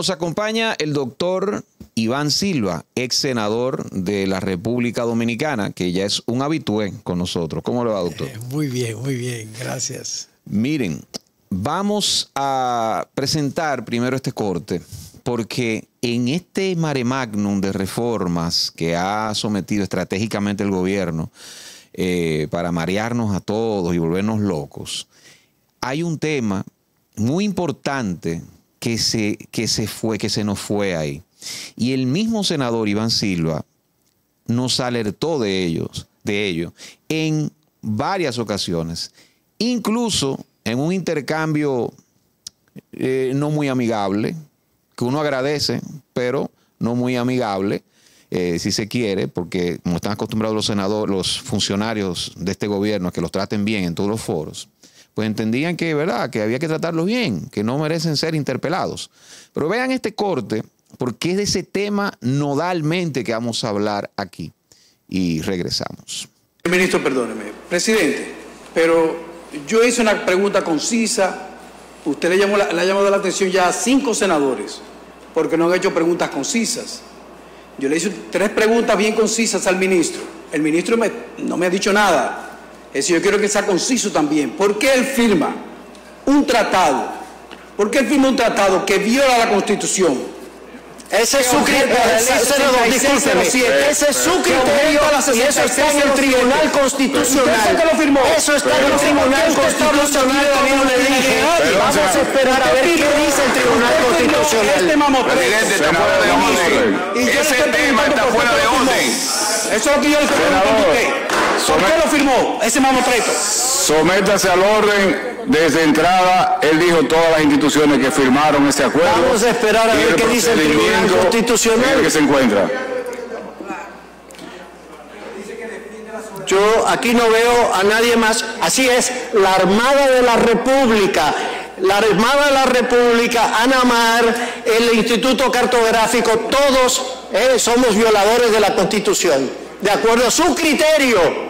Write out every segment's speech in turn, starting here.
Nos acompaña el doctor Iván Silva, ex senador de la República Dominicana, que ya es un habitué con nosotros. ¿Cómo le va, doctor? Eh, muy bien, muy bien, gracias. Miren, vamos a presentar primero este corte, porque en este mare magnum de reformas que ha sometido estratégicamente el gobierno eh, para marearnos a todos y volvernos locos, hay un tema muy importante que se, que se fue, que se nos fue ahí. Y el mismo senador Iván Silva nos alertó de ellos, de ello, en varias ocasiones, incluso en un intercambio eh, no muy amigable, que uno agradece, pero no muy amigable, eh, si se quiere, porque como están acostumbrados los senadores, los funcionarios de este gobierno a que los traten bien en todos los foros. Pues entendían que, ¿verdad?, que había que tratarlos bien, que no merecen ser interpelados. Pero vean este corte, porque es de ese tema nodalmente que vamos a hablar aquí. Y regresamos. Ministro, perdóneme. Presidente, pero yo hice una pregunta concisa. Usted le, llamó la, ha llamado la atención ya a cinco senadores, porque no han hecho preguntas concisas. Yo le hice tres preguntas bien concisas al ministro. El ministro no me ha dicho nada. Es yo quiero que sea conciso también. ¿Por qué él firma un tratado? ¿Por qué él firma un tratado que viola la Constitución? Ese es su criterio, Ese es su criterio y eso está en el Tribunal Constitucional. ¿Eso que lo firmó? Eso está en el Tribunal Constitucional, también Vamos a esperar a ver qué dice el Tribunal Constitucional. Este Presidente, está fuera de orden. Ese tema está fuera de orden. Eso es lo que yo le estoy preguntando a usted. ¿Por lo firmó ese mamotreto? Sométase al orden. Desde entrada, él dijo todas las instituciones que firmaron ese acuerdo. Vamos a esperar a ver qué dice el Tribunal Constitucional. que se encuentra. Yo aquí no veo a nadie más. Así es, la Armada de la República, la Armada de la República, Anamar, el Instituto Cartográfico, todos eh, somos violadores de la Constitución, de acuerdo a su criterio.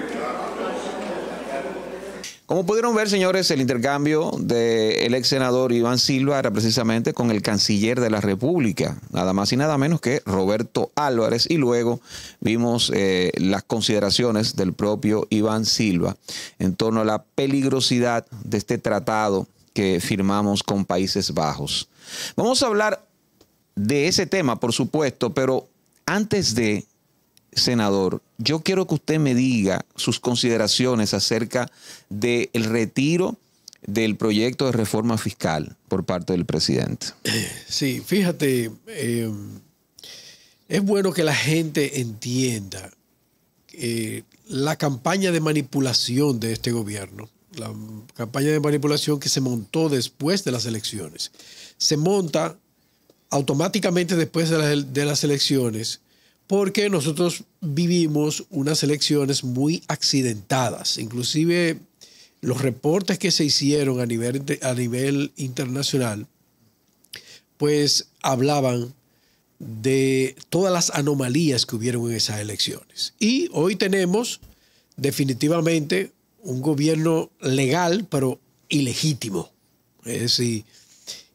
Como pudieron ver, señores, el intercambio del ex senador Iván Silva era precisamente con el canciller de la República, nada más y nada menos que Roberto Álvarez, y luego vimos eh, las consideraciones del propio Iván Silva en torno a la peligrosidad de este tratado que firmamos con Países Bajos. Vamos a hablar de ese tema, por supuesto, pero antes de, senador, yo quiero que usted me diga sus consideraciones acerca del retiro del proyecto de reforma fiscal por parte del presidente. Eh, sí, fíjate, eh, es bueno que la gente entienda la campaña de manipulación de este gobierno, la campaña de manipulación que se montó después de las elecciones. Se monta automáticamente después de las elecciones porque nosotros vivimos unas elecciones muy accidentadas, inclusive los reportes que se hicieron a nivel, a nivel internacional, pues hablaban de todas las anomalías que hubieron en esas elecciones. Y hoy tenemos definitivamente un gobierno legal, pero ilegítimo. Es decir,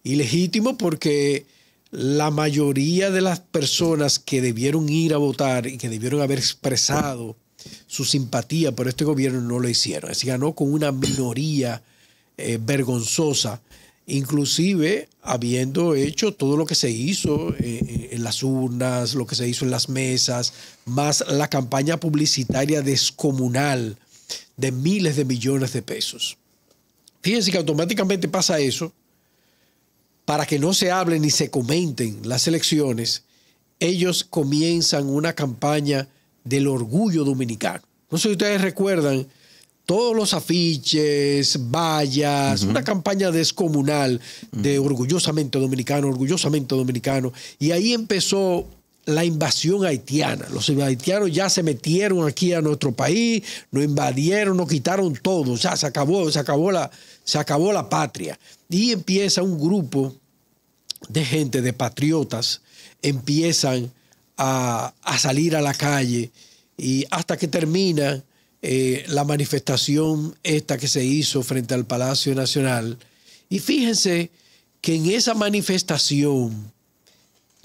ilegítimo porque la mayoría de las personas que debieron ir a votar y que debieron haber expresado su simpatía por este gobierno no lo hicieron. Así ganó con una minoría eh, vergonzosa, inclusive habiendo hecho todo lo que se hizo eh, eh, en las urnas, lo que se hizo en las mesas, más la campaña publicitaria descomunal de miles de millones de pesos. Fíjense que automáticamente pasa eso para que no se hablen ni se comenten las elecciones, ellos comienzan una campaña del orgullo dominicano. No sé si ustedes recuerdan todos los afiches, vallas, una campaña descomunal de orgullosamente dominicano, orgullosamente dominicano. Y ahí empezó la invasión haitiana. Los haitianos ya se metieron aquí a nuestro país, nos invadieron, nos quitaron todo, ya se acabó, se acabó la, se acabó la patria. Y empieza un grupo de gente, de patriotas, empiezan a, salir a la calle y hasta que termina eh, la manifestación esta que se hizo frente al Palacio Nacional. Y fíjense que en esa manifestación,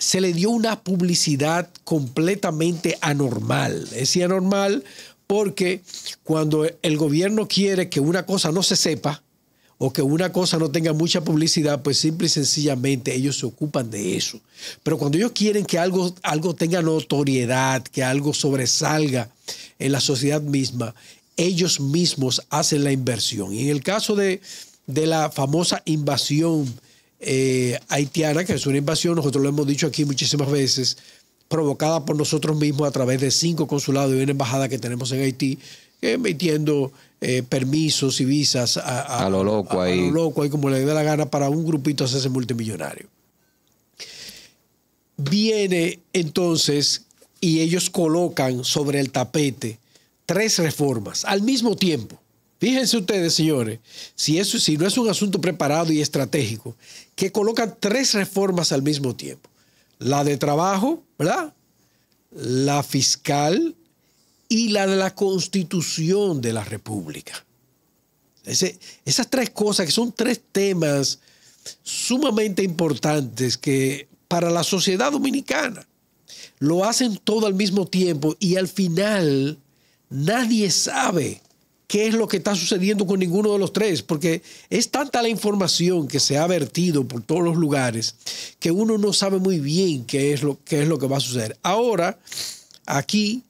se le dio una publicidad completamente anormal. Es anormal porque cuando el gobierno quiere que una cosa no se sepa o que una cosa no tenga mucha publicidad, pues simple y sencillamente ellos se ocupan de eso. Pero cuando ellos quieren que algo, algo tenga notoriedad, que algo sobresalga en la sociedad misma, ellos mismos hacen la inversión. Y en el caso de, de la famosa invasión, eh, haitiana, que es una invasión, nosotros lo hemos dicho aquí muchísimas veces, provocada por nosotros mismos a través de cinco consulados y una embajada que tenemos en Haití, emitiendo eh, permisos y visas a, lo loco ahí. loco ahí, como le dé la gana, para un grupito hacerse multimillonario. Viene entonces y ellos colocan sobre el tapete tres reformas al mismo tiempo. Fíjense ustedes, señores, si, eso, si no es un asunto preparado y estratégico, que colocan tres reformas al mismo tiempo. La de trabajo, La fiscal y la de la constitución de la República. esas tres cosas que son tres temas sumamente importantes que para la sociedad dominicana lo hacen todo al mismo tiempo y al final nadie sabe qué es lo que está sucediendo con ninguno de los tres, porque es tanta la información que se ha vertido por todos los lugares que uno no sabe muy bien qué es lo, qué es lo que va a suceder. Ahora, aquí,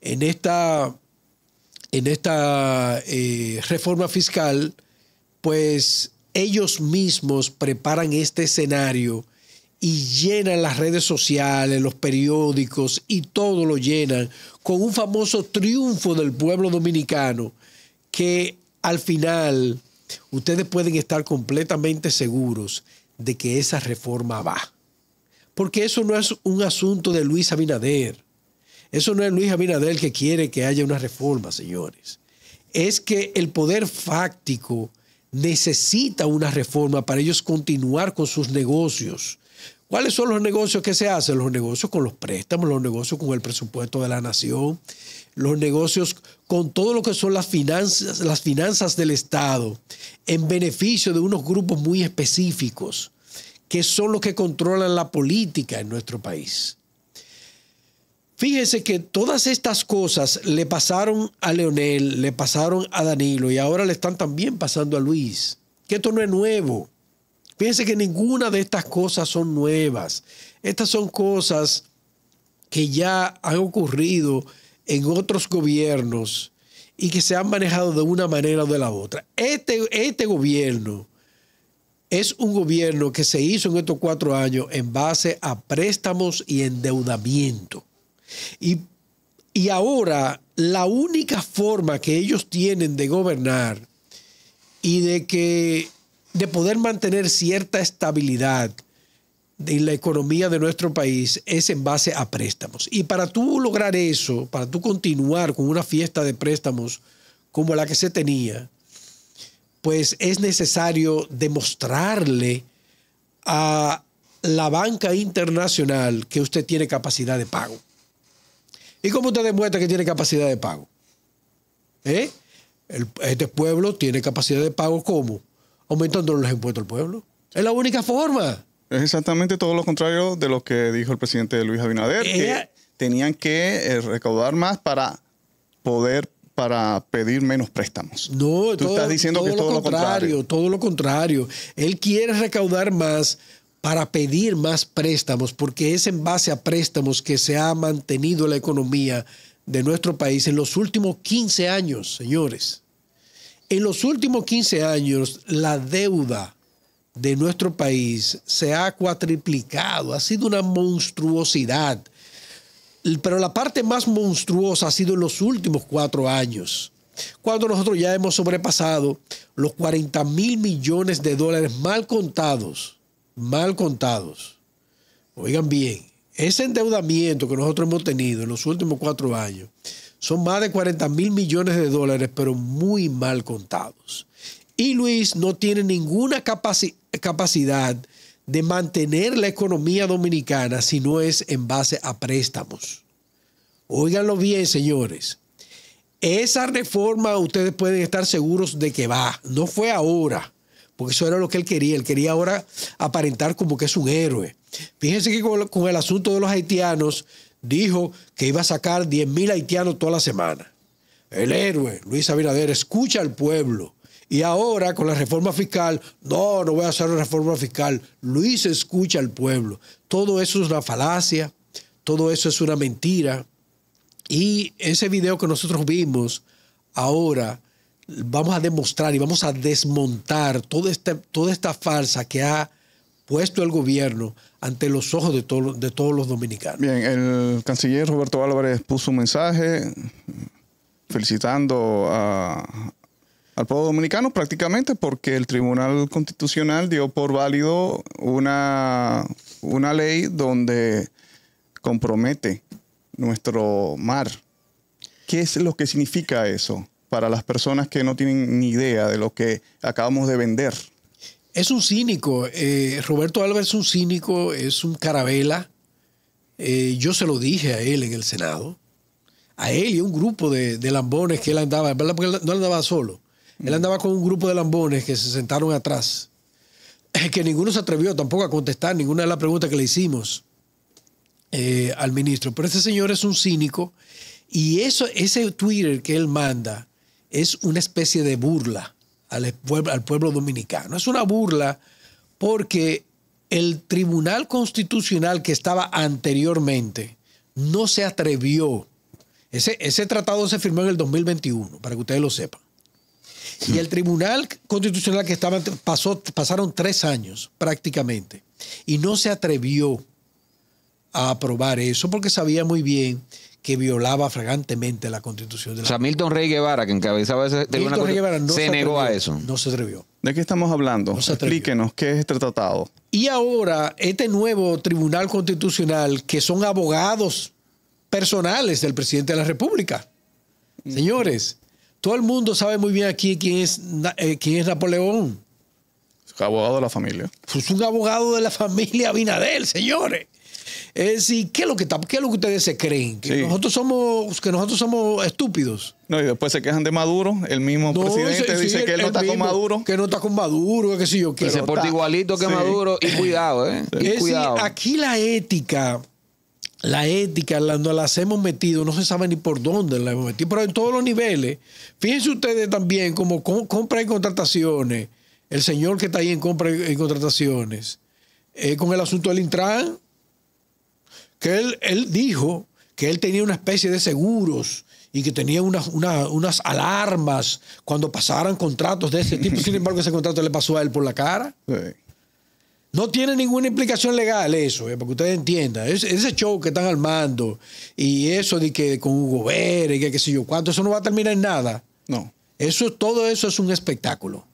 en esta, en esta eh, reforma fiscal, pues ellos mismos preparan este escenario y llenan las redes sociales, los periódicos y todo lo llenan con un famoso triunfo del pueblo dominicano que al final ustedes pueden estar completamente seguros de que esa reforma va. Porque eso no es un asunto de Luis Abinader. Eso no es Luis Abinader que quiere que haya una reforma, señores. Es que el poder fáctico necesita una reforma para ellos continuar con sus negocios, ¿Cuáles son los negocios que se hacen? Los negocios con los préstamos, los negocios con el presupuesto de la nación, los negocios con todo lo que son las finanzas, las finanzas del Estado, en beneficio de unos grupos muy específicos, que son los que controlan la política en nuestro país. Fíjese que todas estas cosas le pasaron a Leonel, le pasaron a Danilo y ahora le están también pasando a Luis. Que esto no es nuevo. Fíjense que ninguna de estas cosas son nuevas. Estas son cosas que ya han ocurrido en otros gobiernos y que se han manejado de una manera o de la otra. Este, este gobierno es un gobierno que se hizo en estos cuatro años en base a préstamos y endeudamiento. y ahora la única forma que ellos tienen de gobernar y de que de poder mantener cierta estabilidad en la economía de nuestro país es en base a préstamos. Y para tú lograr eso, para tú continuar con una fiesta de préstamos como la que se tenía, pues es necesario demostrarle a la banca internacional que usted tiene capacidad de pago. ¿Y cómo usted demuestra que tiene capacidad de pago? ¿Eh? este pueblo tiene capacidad de pago como aumentando los impuestos al pueblo. Es la única forma. Es exactamente todo lo contrario de lo que dijo el presidente Luis Abinader, que tenían que eh, recaudar más para poder para pedir menos préstamos. No, tú estás diciendo que todo lo contrario, lo contrario. Todo lo contrario. Él quiere recaudar más para pedir más préstamos, porque es en base a préstamos que se ha mantenido la economía de nuestro país en los últimos 15 años, señores. En los últimos 15 años, la deuda de nuestro país se ha cuatriplicado, ha sido una monstruosidad. Pero la parte más monstruosa ha sido en los últimos cuatro años, cuando nosotros ya hemos sobrepasado los 40 mil millones de dólares mal contados, mal contados. Oigan bien, ese endeudamiento que nosotros hemos tenido en los últimos cuatro años son más de 40 mil millones de dólares, pero muy mal contados. Y Luis no tiene ninguna capacidad de mantener la economía dominicana si no es en base a préstamos. Óiganlo bien, señores. Esa reforma ustedes pueden estar seguros de que va. No fue ahora, porque eso era lo que él quería. Él quería ahora aparentar como que es un héroe. Fíjense que con el asunto de los haitianos, dijo que iba a sacar mil haitianos toda la semana. El héroe, Luis Abinader, escucha al pueblo. Y ahora con la reforma fiscal, no, no voy a hacer una reforma fiscal. Luis escucha al pueblo. Todo eso es una falacia, todo eso es una mentira. Y ese video que nosotros vimos ahora, vamos a demostrar y vamos a desmontar toda esta, toda esta farsa que ha puesto el gobierno ante los ojos de, de todos los dominicanos. Bien, el canciller Roberto Álvarez puso un mensaje felicitando al pueblo dominicano prácticamente porque el Tribunal Constitucional dio por válido una, una ley donde compromete nuestro mar. ¿Qué es lo que significa eso para las personas que no tienen ni idea de lo que acabamos de vender? Es un cínico. Eh, Roberto Álvarez es un cínico, es un carabela. Eh, yo se lo dije a él en el Senado. A él y un grupo de, lambones que él andaba, ¿verdad? Porque él no andaba solo. Él mm. andaba con un grupo de lambones que se sentaron atrás. Que ninguno se atrevió tampoco a contestar ninguna de las preguntas que le hicimos eh, al ministro. Pero ese señor es un cínico y eso, ese Twitter que él manda es una especie de burla al pueblo, dominicano. Es una burla porque el Tribunal Constitucional que estaba anteriormente no se atrevió. Ese, ese tratado se firmó en el 2021, para que ustedes lo sepan. Y el Tribunal Constitucional que estaba pasó, pasaron tres años prácticamente y no se atrevió a aprobar eso porque sabía muy bien que violaba fragantemente la constitución. De la o sea, Milton Rey Guevara, que encabezaba ese Guevara no se, se negó a eso. No se atrevió. ¿De qué estamos hablando? Explíquenos, ¿qué es este tratado? Y ahora, este nuevo tribunal constitucional, que son abogados personales del presidente de la República. Mm. Señores, todo el mundo sabe muy bien aquí quién es, eh, quién es Napoleón. abogado de la familia. Es un abogado de la familia pues Binadel, señores. Es decir, ¿qué es lo que, qué lo que ustedes se creen? ¿Que, nosotros somos, ¿Que nosotros somos estúpidos? No, y después se quejan de Maduro. El mismo presidente dice que él no está con Maduro. Que no está con Maduro, que sí yo que se igualito que Maduro. Y cuidado, ¿eh? Y es aquí la ética, la ética, la, no las hemos metido, no se sabe ni por dónde la hemos metido, pero en todos los niveles. Fíjense ustedes también, como compra y contrataciones, el señor que está ahí en compra y contrataciones, eh, con el asunto del Intran que él, dijo que él tenía una especie de seguros y que tenía unas, unas alarmas cuando pasaran contratos de ese tipo. Sin embargo, ese contrato le pasó a él por la cara. No tiene ninguna implicación legal eso, eh, para que ustedes entiendan. ese show que están armando y eso de que con Hugo Vélez, que qué sé yo cuánto, eso no va a terminar en nada. No. Eso, todo eso es un espectáculo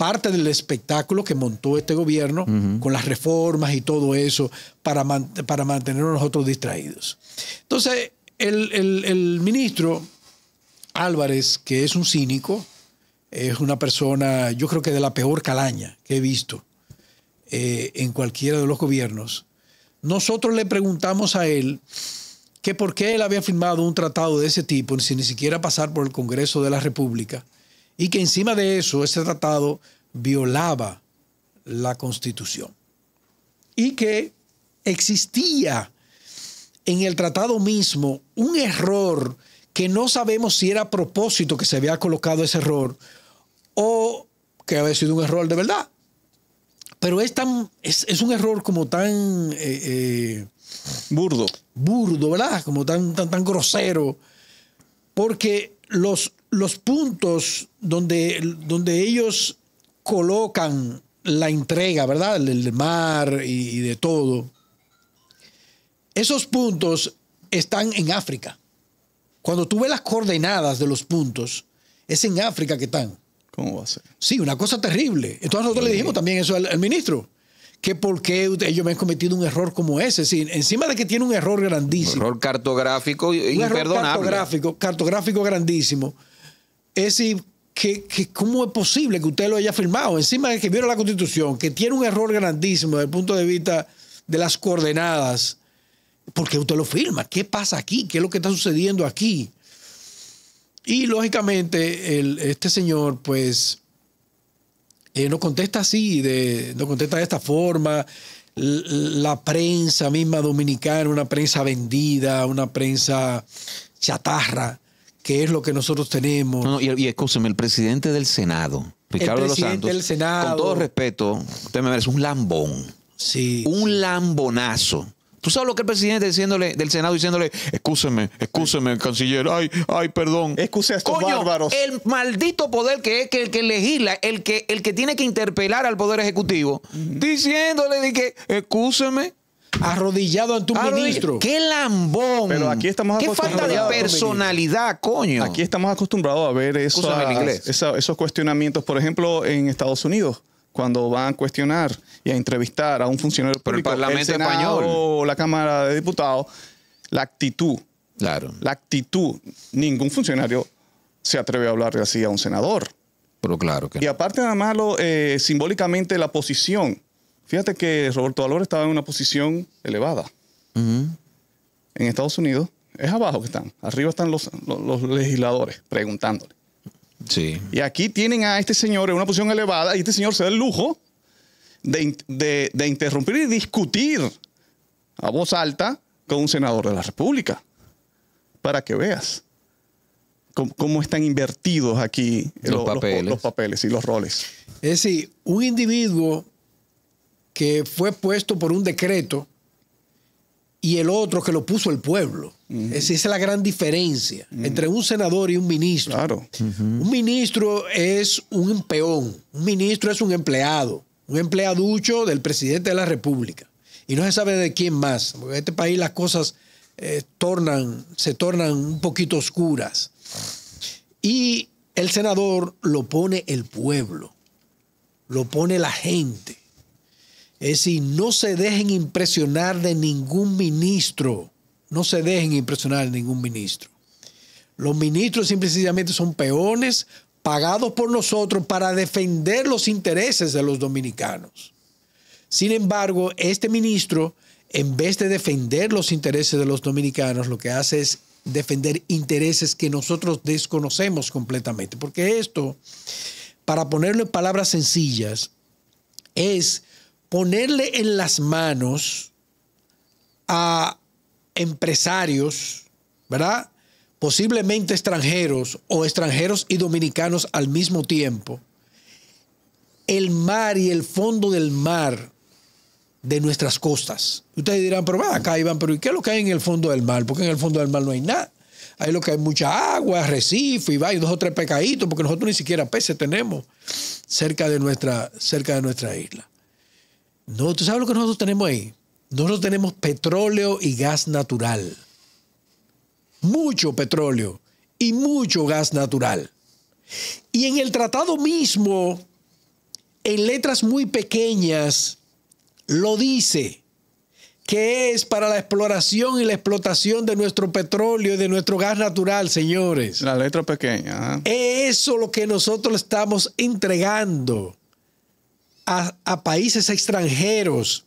parte del espectáculo que montó este gobierno con las reformas y todo eso para, para mantenernos nosotros distraídos. Entonces, el, ministro Álvarez, que es un cínico, es una persona, yo creo que de la peor calaña que he visto eh, en cualquiera de los gobiernos, nosotros le preguntamos a él que por qué él había firmado un tratado de ese tipo sin ni siquiera pasar por el Congreso de la República y que encima de eso ese tratado violaba la constitución y que existía en el tratado mismo un error que no sabemos si era a propósito que se había colocado ese error o que había sido un error de verdad. Pero es, tan, es, un error como tan... Eh, eh, burdo. Burdo, ¿verdad? Como tan, tan, tan grosero. Porque los los puntos donde, donde ellos colocan la entrega, ¿verdad? Del mar y, de todo. Esos puntos están en África. Cuando tú ves las coordenadas de los puntos, es en África que están. ¿Cómo va a ser? Sí, una cosa terrible. Entonces nosotros le dijimos también eso al, ministro, que por qué ellos me han cometido un error como ese. encima de que tiene un error grandísimo. error cartográfico imperdonable. cartográfico, cartográfico grandísimo. Es decir, ¿cómo es posible que usted lo haya firmado? Encima de que vio la Constitución, que tiene un error grandísimo desde el punto de vista de las coordenadas, porque usted lo firma. ¿Qué pasa aquí? ¿Qué es lo que está sucediendo aquí? Y lógicamente, este señor, pues, eh, no contesta así, no contesta de esta forma. la prensa misma dominicana, una prensa vendida, una prensa chatarra, que es lo que nosotros tenemos. No, y, escúcheme, el presidente del Senado, Ricardo el presidente los Santos, del Senado, con todo respeto, usted me merece un lambón. Sí. Un lambonazo. ¿Tú sabes lo que el presidente diciéndole, del Senado diciéndole, escúcheme, escúcheme, canciller, ay, ay, perdón? Excuse El maldito poder que es que el que legisla, el que, el que tiene que interpelar al Poder Ejecutivo, diciéndole de que, escúcheme arrodillado ante un ministro. ¡Qué lambón! ¡Qué falta de personalidad, coño! Aquí estamos acostumbrados a ver en esos cuestionamientos, por ejemplo, en Estados Unidos cuando van a cuestionar y a entrevistar a un funcionario por el Parlamento español o la Cámara de Diputados, la actitud, claro, la actitud, ningún funcionario se atreve a hablarle así a un senador. Pero claro que. Y aparte nada más eh, simbólicamente la posición Fíjate que Roberto Valor estaba en una posición elevada. En Estados Unidos es abajo que están. Arriba están los, legisladores preguntándole. Sí. Y aquí tienen a este señor en una posición elevada y este señor se da el lujo de, interrumpir y discutir a voz alta con un senador de la República. Para que veas cómo, están invertidos aquí los, los papeles. y los roles. Es decir, un individuo que fue puesto por un decreto y el otro que lo puso el pueblo. Esa es la gran diferencia entre un senador y un ministro. Claro. Un ministro es un peón, un ministro es un empleado, un empleaducho del presidente de la República. Y no se sabe de quién más, porque en este país las cosas eh, tornan, se tornan un poquito oscuras. Y el senador lo pone el pueblo, lo pone la gente. Es decir, no se dejen impresionar de ningún ministro. No se dejen impresionar de ningún ministro. Los ministros simplemente son peones pagados por nosotros para defender los intereses de los dominicanos. Sin embargo, este ministro, en vez de defender los intereses de los dominicanos, lo que hace es defender intereses que nosotros desconocemos completamente. Porque esto, para ponerlo en palabras sencillas, es ponerle en las manos a empresarios, ¿verdad? Posiblemente extranjeros o extranjeros y dominicanos al mismo tiempo, el mar y el fondo del mar de nuestras costas. Ustedes dirán, pero acá Iván, pero ¿y qué es lo que hay en el fondo del mar? Porque en el fondo del mar no hay nada. Hay lo que hay mucha agua, recife, y va, y dos o tres pecaditos, porque nosotros ni siquiera peces tenemos cerca de nuestra, cerca de nuestra isla. No, tú sabes lo que nosotros tenemos ahí. Nosotros tenemos petróleo y gas natural. Mucho petróleo y mucho gas natural. Y en el tratado mismo, en letras muy pequeñas, lo dice que es para la exploración y la explotación de nuestro petróleo y de nuestro gas natural, señores. La letra pequeña. ¿eh? Eso lo que nosotros estamos entregando a, países extranjeros.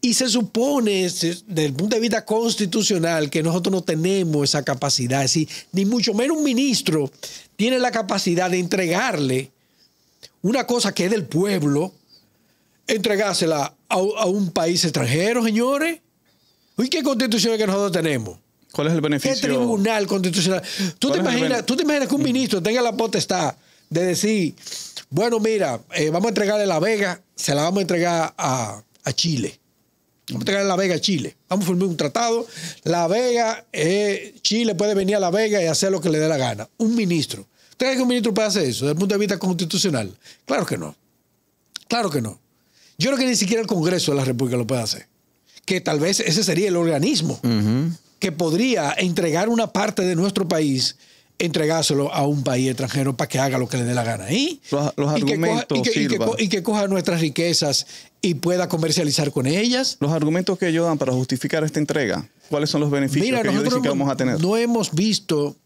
Y se supone, desde el punto de vista constitucional, que nosotros no tenemos esa capacidad. Es decir, ni mucho menos un ministro tiene la capacidad de entregarle una cosa que es del pueblo, entregársela a, un país extranjero, señores. ¿Y qué constitución es que nosotros tenemos? ¿Cuál es el beneficio? ¿Qué tribunal constitucional? ¿Tú, te imaginas, ¿Tú te imaginas que un mm. ministro tenga la potestad de decir, bueno, mira, eh, vamos a entregarle La Vega, se la vamos a entregar a, Chile. Vamos a entregarle La Vega a Chile. Vamos a firmar un tratado. La Vega, eh, Chile puede venir a La Vega y hacer lo que le dé la gana. Un ministro. ¿Usted cree que un ministro puede hacer eso desde el punto de vista constitucional? Claro que no. Claro que no. Yo creo que ni siquiera el Congreso de la República lo puede hacer. Que tal vez ese sería el organismo que podría entregar una parte de nuestro país entregárselo a un país extranjero para que haga lo que le dé la gana. ¿Y? Los, argumentos y, que coja, nuestras riquezas y pueda comercializar con ellas. Los argumentos que ellos dan para justificar esta entrega, ¿cuáles son los beneficios que ellos dicen que vamos a tener? No hemos visto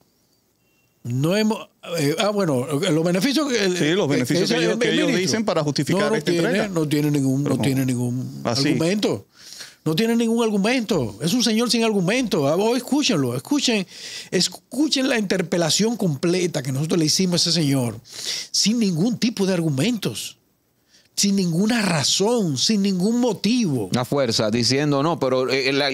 no hemos. Eh, ah, bueno, los beneficios. los beneficios que, ellos, dicen para justificar esta entrega. No tiene ningún, no tiene ningún argumento. No tiene ningún argumento. Es un señor sin argumento. Ah, oh, escúchenlo, escuchen, la interpelación completa que nosotros le hicimos a ese señor, sin ningún tipo de argumentos sin ninguna razón, sin ningún motivo. La fuerza diciendo no, pero eh, eh, la,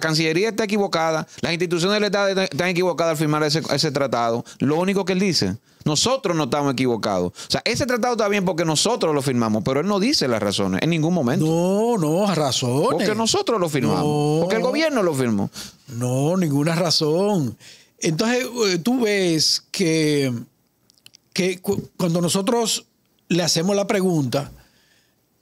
Cancillería está equivocada, las instituciones del Estado están equivocadas al firmar ese, tratado. Lo único que él dice. Nosotros no estamos equivocados. O sea, ese tratado está bien porque nosotros lo firmamos, pero él no dice las razones en ningún momento. No, no, razones. Porque nosotros lo firmamos. porque el gobierno lo firmó. No, ninguna razón. Entonces, eh, tú ves que, que cuando nosotros le hacemos la pregunta,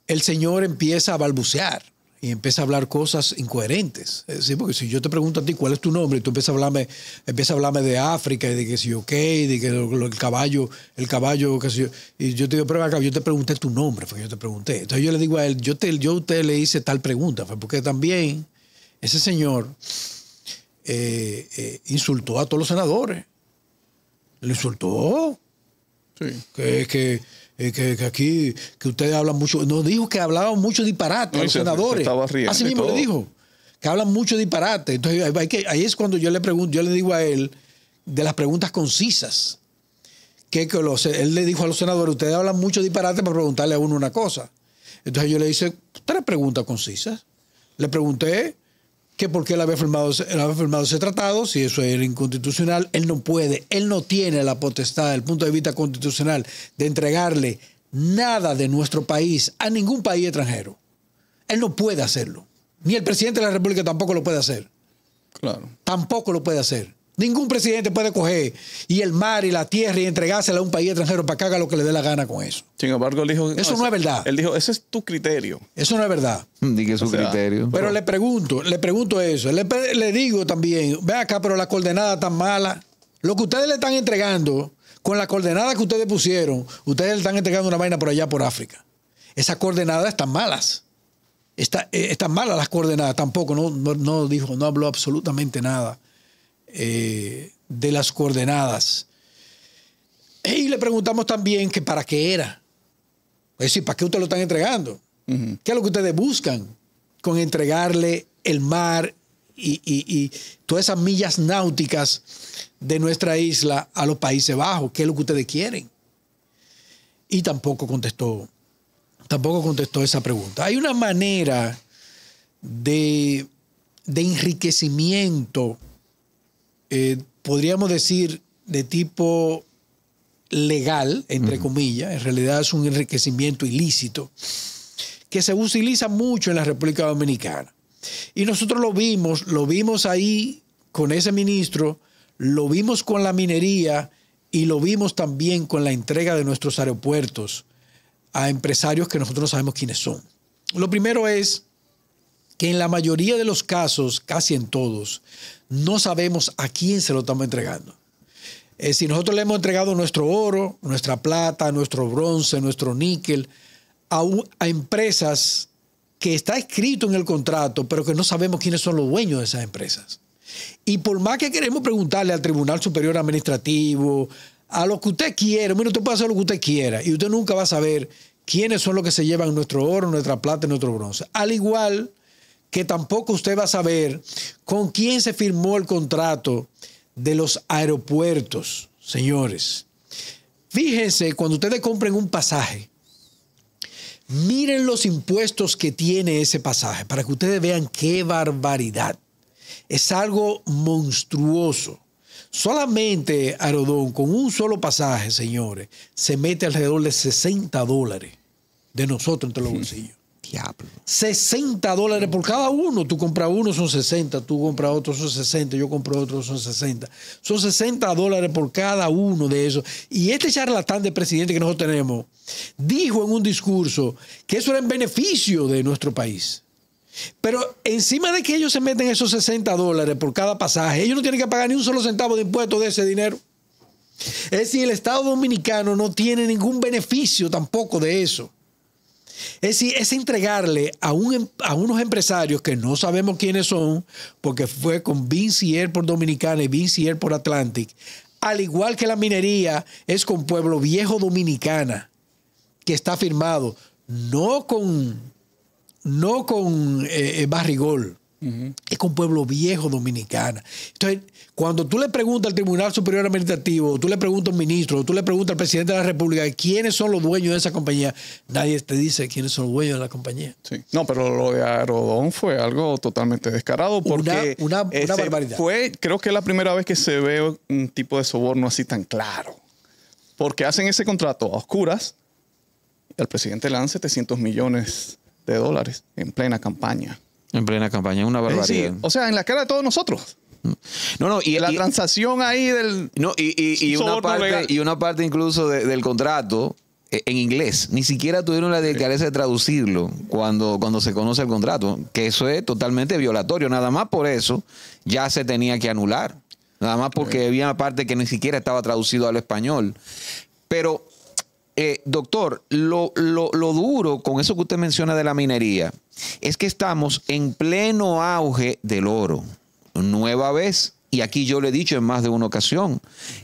el señor empieza a balbucear y empieza a hablar cosas incoherentes. Es porque si yo te pregunto a ti cuál es tu nombre y tú empiezas a hablarme, empiezas a hablarme de África y de que si ok, y de que el caballo, el caballo, que si y yo te digo, pero acá, yo te pregunté tu nombre, fue yo te pregunté. Entonces yo le digo a él, yo, te, yo a usted le hice tal pregunta, fue porque también ese señor eh, eh, insultó a todos los senadores. Le insultó. Sí. Que, que eh, que, aquí, que ustedes hablan mucho, nos dijo que hablaban mucho disparate a los senadores. Así mismo le dijo, que hablan mucho disparate. Entonces ahí es cuando yo le pregunto, yo le digo a él de las preguntas concisas. Que, que él le dijo a los senadores, ustedes hablan mucho disparate para preguntarle a uno una cosa. Entonces yo le hice tres preguntas concisas. Le pregunté que porque él había firmado, firmado ese tratado, si eso era inconstitucional, él no puede, él no tiene la potestad, el punto de vista constitucional, de entregarle nada de nuestro país a ningún país extranjero. Él no puede hacerlo. Ni el presidente de la República tampoco lo puede hacer. Claro. Tampoco lo puede hacer. Ningún presidente puede coger y el mar y la tierra y entregársela a un país extranjero para que haga lo que le dé la gana con eso. Sin embargo, él dijo... Eso no, es verdad. Él dijo, ese es tu criterio. Eso no es verdad. Mm, Dije su criterio. Pero, le pregunto, le pregunto eso. Le, digo también, ve acá, pero la coordenada tan mala. Lo que ustedes le están entregando, con la coordenada que ustedes pusieron, ustedes le están entregando una vaina por allá, por África. Esas coordenadas están malas. Está, eh, están malas las coordenadas, tampoco, no, no, no dijo, no habló absolutamente nada eh, de las coordenadas. E, y le preguntamos también que para qué era. Es decir, ¿para qué ustedes lo están entregando? ¿Qué es lo que ustedes buscan con entregarle el mar y, todas esas millas náuticas de nuestra isla a los Países Bajos? ¿Qué es lo que ustedes quieren? Y tampoco contestó, tampoco contestó esa pregunta. Hay una manera de, de enriquecimiento eh, podríamos decir, de tipo legal, entre comillas, en realidad es un enriquecimiento ilícito, que se utiliza mucho en la República Dominicana. Y nosotros lo vimos, lo vimos ahí con ese ministro, lo vimos con la minería y lo vimos también con la entrega de nuestros aeropuertos a empresarios que nosotros no sabemos quiénes son. Lo primero es que en la mayoría de los casos, casi en todos, no sabemos a quién se lo estamos entregando. Eh, si nosotros le hemos entregado nuestro oro, nuestra plata, nuestro bronce, nuestro níquel, a, empresas que está escrito en el contrato, pero que no sabemos quiénes son los dueños de esas empresas. Y por más que queremos preguntarle al Tribunal Superior Administrativo, a lo que usted quiera, usted puede hacer lo que usted quiera y usted nunca va a saber quiénes son los que se llevan nuestro oro, nuestra plata y nuestro bronce. Al igual que tampoco usted va a saber con quién se firmó el contrato de los aeropuertos, señores. Fíjense, cuando ustedes compren un pasaje, miren los impuestos que tiene ese pasaje para que ustedes vean qué barbaridad. Es algo monstruoso. Solamente Aerodón, con un solo pasaje, señores, se mete alrededor de 60 dólares de nosotros entre los bolsillos. 60 dólares por cada uno. Tú compras uno, son 60. Tú compras otro, son 60. Yo compro otro, son 60. Son 60 dólares por cada uno de esos. Y este charlatán de presidente que nosotros tenemos dijo en un discurso que eso era en beneficio de nuestro país. Pero encima de que ellos se meten esos 60 dólares por cada pasaje, ellos no tienen que pagar ni un solo centavo de impuesto de ese dinero. Es decir, el Estado Dominicano no tiene ningún beneficio tampoco de eso. Es es entregarle em, a, unos empresarios que no sabemos quiénes son, porque fue con Vincier por Dominicana y Vincier por Atlantic, al igual que la minería, es con Pueblo Viejo Dominicana, que está firmado, no con, no con eh, eh, Barrigol, es con Pueblo Viejo Dominicana. Entonces, cuando tú le preguntas al Tribunal Superior Administrativo, tú le preguntas al ministro, tú le preguntas al presidente de la República quiénes son los dueños de esa compañía, nadie te dice quiénes son los dueños de la compañía. Sí. No, pero lo de Aerodón fue algo totalmente descarado porque una, barbaridad. Fue, creo que es la primera vez que se ve un tipo de soborno así tan claro. Porque hacen ese contrato a oscuras y al presidente le 700 millones de dólares en plena campaña. En plena campaña, una barbaridad. o sea, en la cara de todos nosotros. No, no, y la transacción ahí del. No, y, una, parte, incluso del contrato eh, en inglés. Ni siquiera tuvieron la delicadeza de traducirlo cuando, cuando se conoce el contrato, que eso es totalmente violatorio. Nada más por eso ya se tenía que anular. Nada más porque había una parte que ni siquiera estaba traducido al español. Pero eh, doctor, lo, lo duro con eso que usted menciona de la minería es que estamos en pleno auge del oro. Nueva vez, y aquí yo le he dicho en más de una ocasión,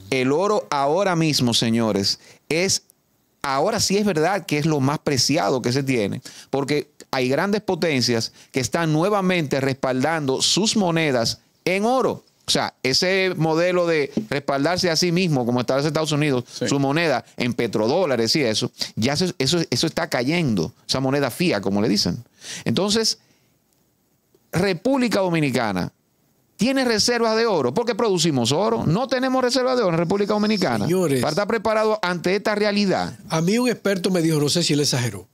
el oro ahora mismo, señores, es, ahora sí es verdad que es lo más preciado que se tiene, porque hay grandes potencias que están nuevamente respaldando sus monedas en oro. O sea, ese modelo de respaldarse a sí mismo, como está los Estados Unidos, su moneda en petrodólares y eso, ya eso, eso, está cayendo, esa moneda fía, como le dicen. Entonces, República Dominicana tiene reservas de oro, ¿Por qué producimos oro, no tenemos reservas de oro en República Dominicana. para estar preparado ante esta realidad. A mí un experto me dijo, no sé si él exageró,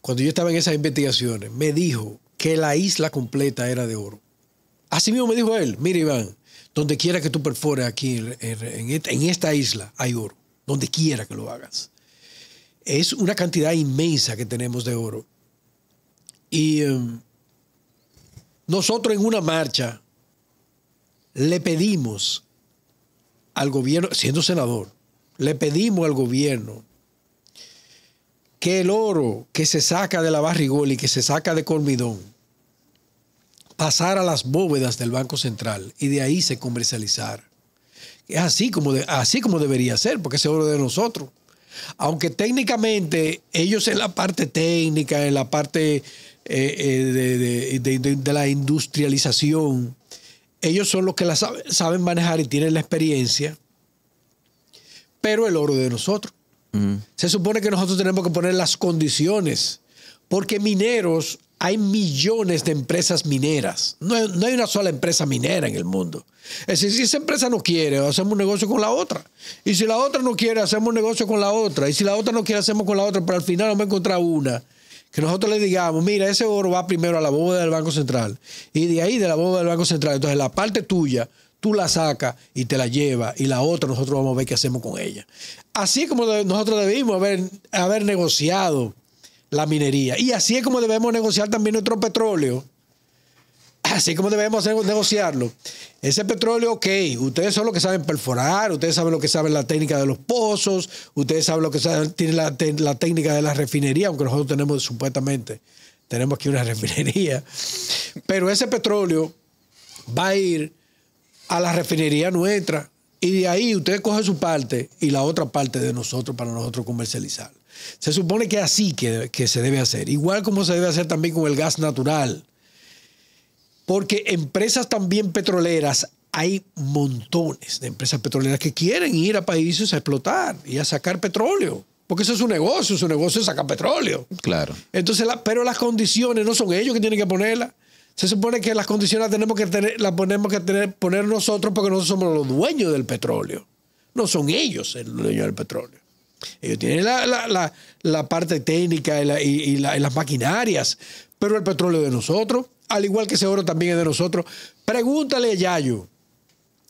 cuando yo estaba en esas investigaciones, me dijo que la isla completa era de oro. Así mismo me dijo él, mire Iván, donde quiera que tú perfores aquí en, esta isla hay oro, donde quiera que lo hagas. Es una cantidad inmensa que tenemos de oro. Y em, nosotros en una marcha le pedimos al gobierno, siendo senador, le pedimos al gobierno que el oro que se saca de la barrigol y que se saca de Cormidón, pasar a las bóvedas del Banco Central y de ahí se comercializar. Es así como, así como debería ser, porque es oro de nosotros. Aunque técnicamente ellos en la parte técnica, en la parte eh, eh, de, la industrialización, ellos son los que la saben manejar y tienen la experiencia, pero el oro de nosotros. Se supone que nosotros tenemos que poner las condiciones porque mineros, hay millones de empresas mineras. No hay, una sola empresa minera en el mundo. Es decir, si esa empresa no quiere, hacemos un negocio con la otra. Y si la otra no quiere, hacemos un negocio con la otra. Y si la otra no quiere, hacemos con la otra. Pero al final vamos a encontrar una que nosotros le digamos, mira, ese oro va primero a la bóveda del Banco Central. Y de ahí, de la bóveda del Banco Central. Entonces, la parte tuya, tú la sacas y te la llevas. Y la otra, nosotros vamos a ver qué hacemos con ella. Así como nosotros debimos haber, haber negociado la minería. Y así es como debemos negociar también nuestro petróleo. Así como debemos negociarlo. Ese petróleo, ok, ustedes son los que saben perforar, ustedes saben lo que saben la técnica de los pozos, ustedes saben lo que saben, tienen la, técnica de la refinería, aunque nosotros tenemos supuestamente, tenemos aquí una refinería. Pero ese petróleo va a ir a la refinería nuestra y de ahí ustedes cogen su parte y la otra parte de nosotros para nosotros comercializar. Se supone que así que, se debe hacer. Igual como se debe hacer también con el gas natural. Porque empresas también petroleras, hay montones de empresas petroleras que quieren ir a países a explotar y a sacar petróleo. Porque eso es su negocio, su negocio es sacar petróleo. Claro. Entonces, pero las condiciones no son ellos que tienen que ponerlas. Se supone que las condiciones las tenemos que, tener, las ponemos que tener, poner nosotros porque nosotros somos los dueños del petróleo. No son ellos el dueño del petróleo. Ellos tienen la, parte técnica y, las maquinarias, pero el petróleo de nosotros, al igual que ese oro también es de nosotros. Pregúntale a Yayo,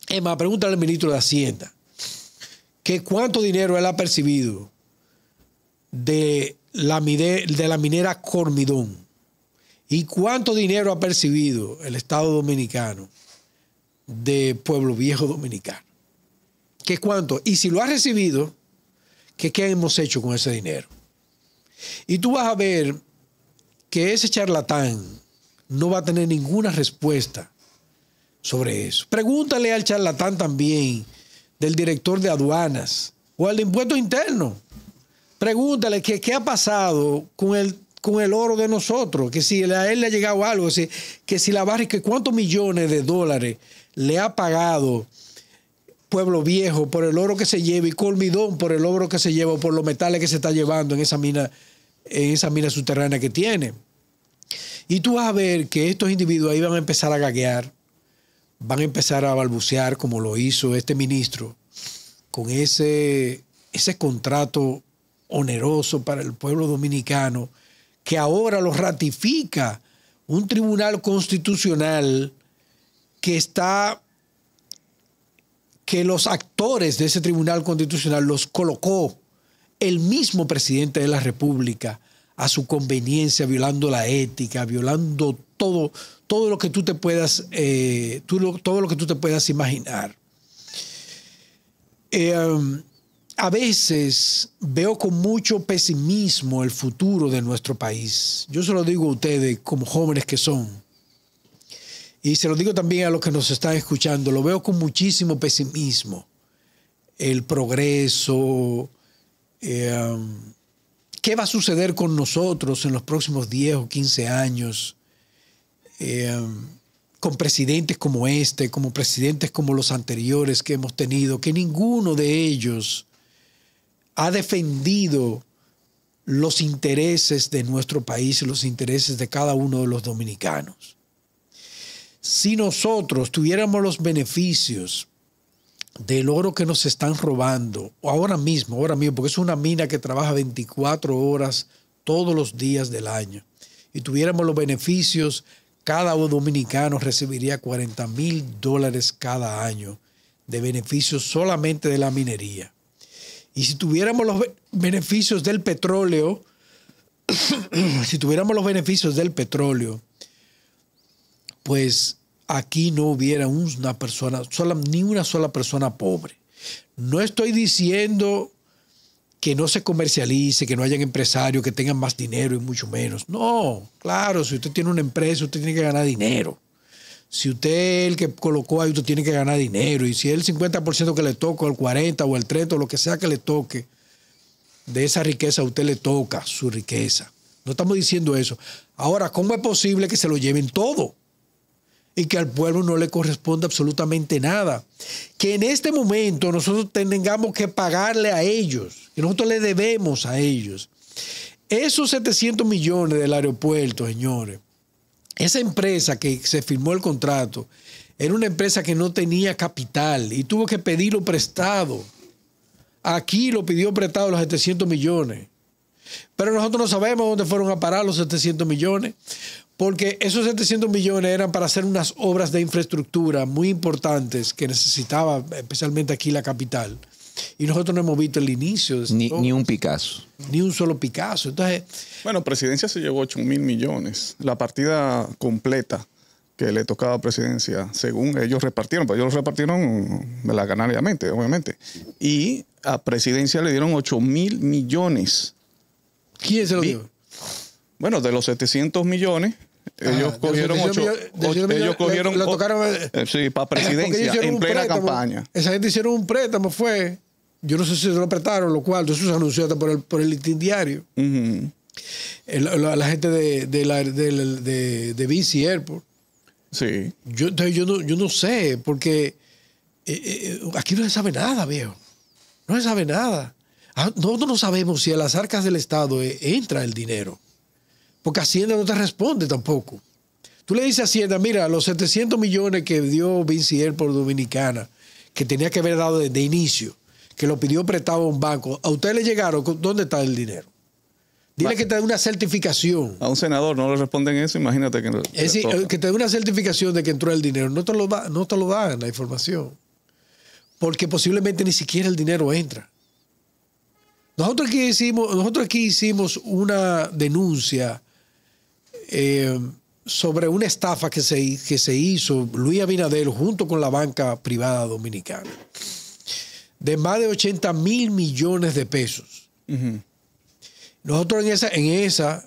Emma, pregúntale al ministro de Hacienda, que cuánto dinero él ha percibido de la, de la minera Cormidón y cuánto dinero ha percibido el Estado Dominicano de Pueblo Viejo Dominicano. ¿Qué cuánto? Y si lo ha recibido, qué hemos hecho con ese dinero. Y tú vas a ver que ese charlatán no va a tener ninguna respuesta sobre eso. Pregúntale al charlatán también del director de aduanas o al de impuestos internos. Pregúntale qué ha pasado con el, oro de nosotros, que si a él le ha llegado algo, que si, la cuántos millones de dólares le ha pagado Pueblo Viejo por el oro que se lleva y Colmidón por el oro que se lleva, por los metales que se está llevando en esa mina, en esa mina subterránea que tiene. Y tú vas a ver que estos individuos ahí van a empezar a gaguear, van a empezar a balbucear como lo hizo este ministro, con ese, ese contrato oneroso para el pueblo dominicano, que ahora lo ratifica un tribunal constitucional que está que los actores de ese Tribunal Constitucional los colocó el mismo presidente de la República a su conveniencia, violando la ética, violando todo, todo lo que tú te puedas, eh, todo lo que tú te puedas imaginar. Eh, um, a veces veo con mucho pesimismo el futuro de nuestro país. Yo se lo digo a ustedes como jóvenes que son. Y se lo digo también a los que nos están escuchando, lo veo con muchísimo pesimismo. El progreso, eh, um, qué va a suceder con nosotros en los próximos 10 o 15 años, eh, um, con presidentes como este, como presidentes como los anteriores que hemos tenido, que ninguno de ellos ha defendido los intereses de nuestro país y los intereses de cada uno de los dominicanos si nosotros tuviéramos los beneficios del oro que nos están robando, ahora mismo, ahora mismo, porque es una mina que trabaja 24 horas todos los días del año, y tuviéramos los beneficios, cada dominicano recibiría 40 mil dólares cada año de beneficios solamente de la minería. Y si tuviéramos los beneficios del petróleo, si tuviéramos los beneficios del petróleo, pues aquí no hubiera una persona, sola, ni una sola persona pobre. No estoy diciendo que no se comercialice, que no hayan empresarios que tengan más dinero y mucho menos. No, claro, si usted tiene una empresa, usted tiene que ganar dinero. Si usted el que colocó ahí, usted tiene que ganar dinero. Y si es el 50% que le toca, el 40% o el 30%, o lo que sea que le toque, de esa riqueza a usted le toca su riqueza. No estamos diciendo eso. Ahora, ¿cómo es posible que se lo lleven todo? y que al pueblo no le corresponde absolutamente nada. Que en este momento nosotros tengamos que pagarle a ellos, que nosotros le debemos a ellos. Esos 700 millones del aeropuerto, señores, esa empresa que se firmó el contrato, era una empresa que no tenía capital y tuvo que pedirlo prestado. Aquí lo pidió prestado los 700 millones. Pero nosotros no sabemos dónde fueron a parar los 700 millones, porque esos 700 millones eran para hacer unas obras de infraestructura muy importantes que necesitaba especialmente aquí la capital. Y nosotros no hemos visto el inicio. ni, ni, un Picasso. Ni un solo Picasso. Entonces, bueno, Presidencia se llevó 8 mil millones. La partida completa que le tocaba a Presidencia, según ellos repartieron, pues ellos lo repartieron ganariamente, obviamente. Y a Presidencia le dieron 8 mil millones. ¿Quién se lo dio? Bueno, de los 700 millones, ellos cogieron ellos cogieron, eh, eh, sí, para presidencia, en plena campaña. Esa gente hicieron un préstamo, fue, yo no sé si lo apretaron lo cual, eso se anunció por el, por el diario. la, gente de, de, la, Airport. Sí. Yo, yo, no, yo no sé, porque eh, aquí no se sabe nada, viejo. No se sabe nada. Ah, nosotros no sabemos si a las arcas del Estado entra el dinero. Porque Hacienda no te responde tampoco. Tú le dices a Hacienda, mira, los 700 millones que dio Vinciel por Dominicana, que tenía que haber dado desde inicio, que lo pidió prestado a un banco, a ustedes le llegaron, ¿dónde está el dinero? Dile que te dé una certificación. A un senador no le responden eso, imagínate que... Es que te dé una certificación de que entró el dinero. No te lo, no te lo dan la información. Porque posiblemente ni siquiera el dinero entra. Nosotros hicimos, nosotros aquí hicimos una denuncia eh, sobre una estafa que se, que se hizo Luis Abinader junto con la banca privada dominicana de más de 80 mil millones de pesos. Nosotros en esa, en esa,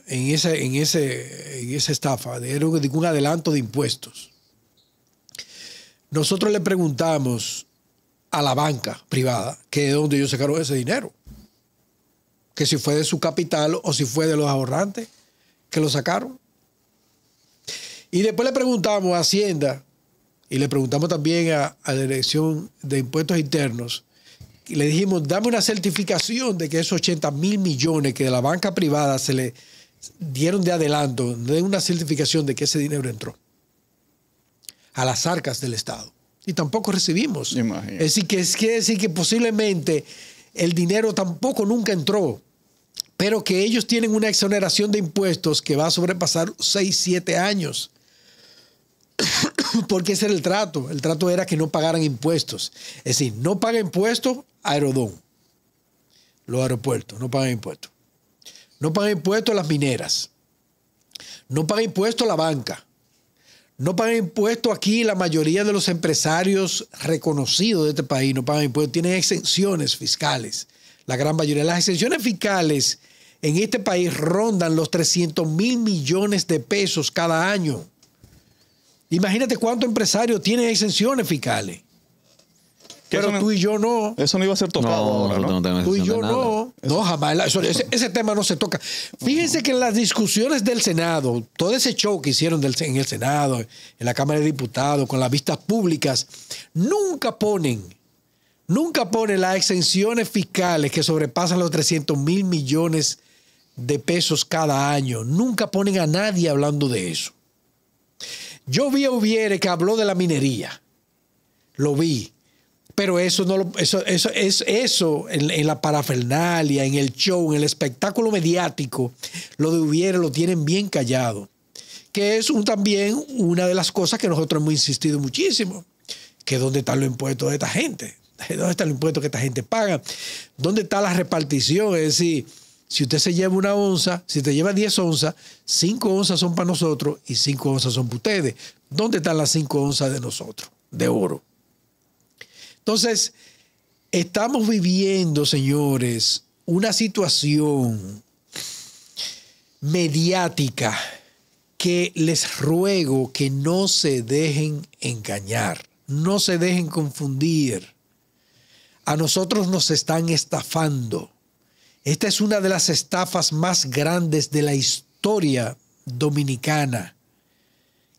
en ese, en esa estafa, era un adelanto de impuestos. Nosotros le preguntamos a la banca privada que de dónde ellos sacaron ese dinero. Que si fue de su capital o si fue de los ahorrantes que lo sacaron. Y después le preguntamos a Hacienda y le preguntamos también a, la Dirección de Impuestos Internos y le dijimos, dame una certificación de que esos 80 mil millones que de la banca privada se le dieron de adelanto, den una certificación de que ese dinero entró a las arcas del Estado. Y tampoco recibimos. Es decir, que, es, quiere decir que posiblemente el dinero tampoco nunca entró, pero que ellos tienen una exoneración de impuestos que va a sobrepasar 6, 7 años. porque ese era el trato. El trato era que no pagaran impuestos. Es decir, no paga impuestos Aerodón, los aeropuertos, no pagan impuestos. No pagan impuestos las mineras. No pagan impuestos la banca. No pagan impuestos aquí la mayoría de los empresarios reconocidos de este país, no pagan impuestos, tienen exenciones fiscales. La gran mayoría. de Las exenciones fiscales en este país rondan los 300 mil millones de pesos cada año. Imagínate cuántos empresarios tienen exenciones fiscales. Pero tú y yo no. Eso no iba a ser tocado tú y yo no. No, jamás. ese, tema no se toca. Fíjense que en las discusiones del Senado, todo ese show que hicieron en el Senado, en la Cámara de Diputados, con las vistas públicas, nunca ponen, nunca ponen las exenciones fiscales que sobrepasan los 300 mil millones de pesos cada año. Nunca ponen a nadie hablando de eso. Yo vi a Ubiere que habló de la minería. Lo vi. Pero eso no lo, eso, eso, es eso en, la parafernalia, en el show, en el espectáculo mediático, lo de Ubiere lo tienen bien callado. Que es un, también una de las cosas que nosotros hemos insistido muchísimo. Que dónde están los impuestos de esta gente. ¿Dónde están los impuestos que esta gente paga? ¿Dónde está la repartición? Es decir, si usted se lleva una onza, si te lleva 10 onzas, 5 onzas son para nosotros y 5 onzas son para ustedes. ¿Dónde están las 5 onzas de nosotros? De oro. Entonces, estamos viviendo, señores, una situación mediática que les ruego que no se dejen engañar, no se dejen confundir. A nosotros nos están estafando esta es una de las estafas más grandes de la historia dominicana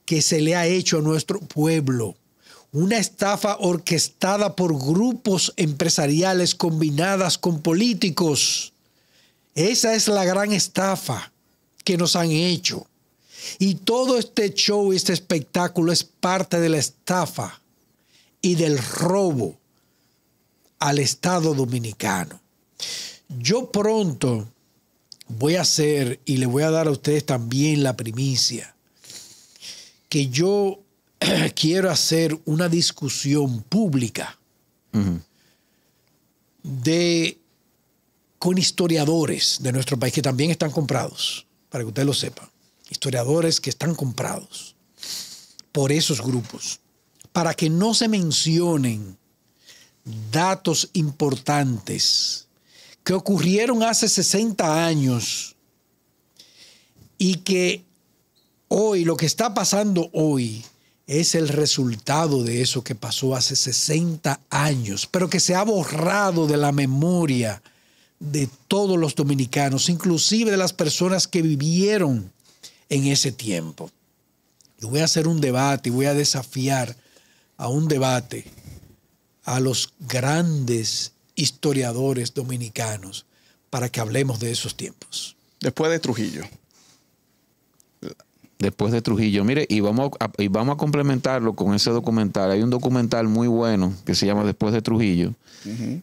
que se le ha hecho a nuestro pueblo. Una estafa orquestada por grupos empresariales combinadas con políticos. Esa es la gran estafa que nos han hecho. Y todo este show, este espectáculo es parte de la estafa y del robo al Estado dominicano. Yo pronto voy a hacer y le voy a dar a ustedes también la primicia que yo quiero hacer una discusión pública de con historiadores de nuestro país que también están comprados, para que ustedes lo sepan. Historiadores que están comprados por esos grupos, para que no se mencionen datos importantes que ocurrieron hace 60 años y que hoy, lo que está pasando hoy, es el resultado de eso que pasó hace 60 años, pero que se ha borrado de la memoria de todos los dominicanos, inclusive de las personas que vivieron en ese tiempo. voy a hacer un debate, y voy a desafiar a un debate a los grandes historiadores dominicanos para que hablemos de esos tiempos. Después de Trujillo después de Trujillo. Mire, y vamos a, y vamos a complementarlo con ese documental. Hay un documental muy bueno que se llama Después de Trujillo,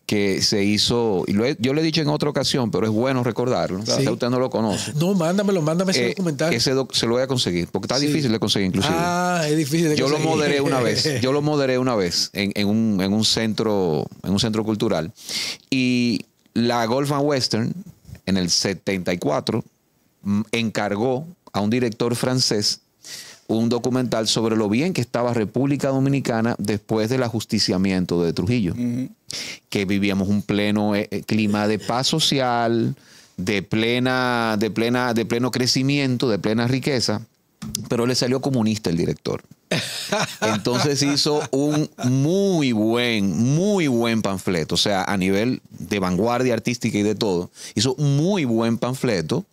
que se hizo, yo lo he dicho en otra ocasión, pero es bueno recordarlo. si usted no lo conoce. No, mándamelo, mándame ese eh, documental. Ese se lo voy a conseguir, porque está difícil de conseguir inclusive. Ah, es difícil de conseguir. Yo lo moderé una vez, yo lo moderé una vez en, un, centro, en un centro cultural. Y la Golf and Western, en el 74, encargó a un director francés un documental sobre lo bien que estaba República Dominicana después del ajusticiamiento de Trujillo, que vivíamos un pleno eh, eh, clima de paz social, de plena, de plena, de pleno crecimiento, de plena riqueza, pero le salió comunista el director. Entonces hizo un muy buen, muy buen panfleto, o sea, a nivel de vanguardia artística y de todo, hizo un muy buen panfleto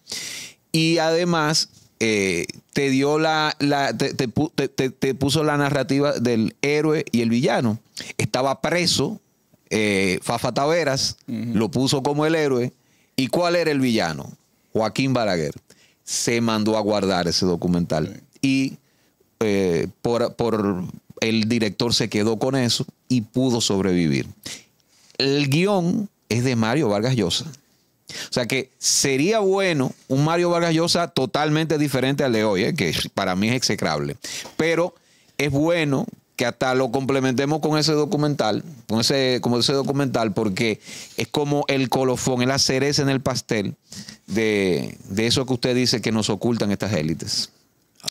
y además eh, te dio la, te, te, puso la narrativa del héroe y el villano. Estaba preso, eh, Fafa Taveras lo puso como el héroe. ¿Y cuál era el villano? Joaquín Balaguer. Se mandó a guardar ese documental. Y eh, por, por el director se quedó con eso y pudo sobrevivir. El guión es de Mario Vargas Llosa. O sea que sería bueno un Mario Vargas Llosa totalmente diferente al de hoy, eh, que para mí es execrable. Pero es bueno que hasta lo complementemos con ese documental, con ese, como ese documental, porque es como el colofón, el la cereza en el pastel de eso que usted dice que nos ocultan estas élites.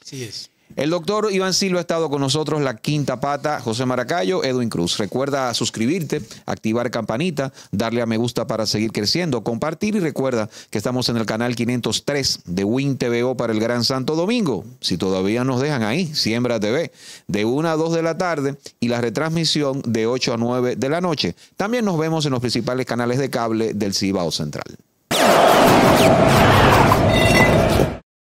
Así es. El doctor Iván Silva ha estado con nosotros, la quinta pata, José Maracayo, Edwin Cruz. Recuerda suscribirte, activar campanita, darle a me gusta para seguir creciendo, compartir y recuerda que estamos en el canal 503 de Win TVO para el Gran Santo Domingo. Si todavía nos dejan ahí, Siembra TV, de 1 a 2 de la tarde y la retransmisión de 8 a 9 de la noche. También nos vemos en los principales canales de cable del Cibao Central.